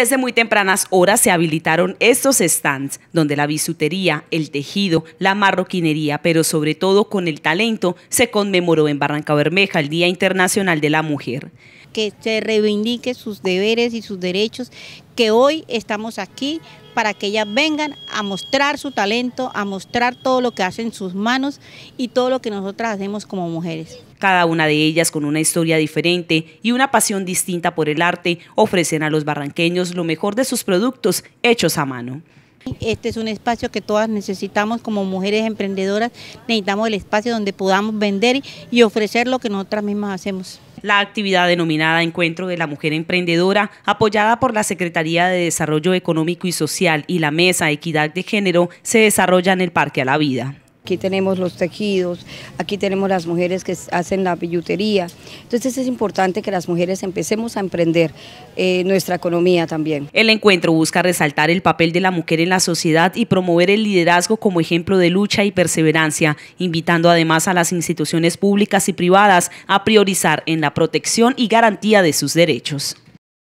Desde muy tempranas horas se habilitaron estos stands, donde la bisutería, el tejido, la marroquinería, pero sobre todo con el talento, se conmemoró en Barranca Bermeja el Día Internacional de la Mujer que se reivindique sus deberes y sus derechos, que hoy estamos aquí para que ellas vengan a mostrar su talento, a mostrar todo lo que hacen sus manos y todo lo que nosotras hacemos como mujeres. Cada una de ellas con una historia diferente y una pasión distinta por el arte ofrecen a los barranqueños lo mejor de sus productos hechos a mano. Este es un espacio que todas necesitamos como mujeres emprendedoras, necesitamos el espacio donde podamos vender y ofrecer lo que nosotras mismas hacemos. La actividad denominada Encuentro de la Mujer Emprendedora, apoyada por la Secretaría de Desarrollo Económico y Social y la Mesa Equidad de Género, se desarrolla en el Parque a la Vida aquí tenemos los tejidos, aquí tenemos las mujeres que hacen la billutería. Entonces es importante que las mujeres empecemos a emprender eh, nuestra economía también. El encuentro busca resaltar el papel de la mujer en la sociedad y promover el liderazgo como ejemplo de lucha y perseverancia, invitando además a las instituciones públicas y privadas a priorizar en la protección y garantía de sus derechos.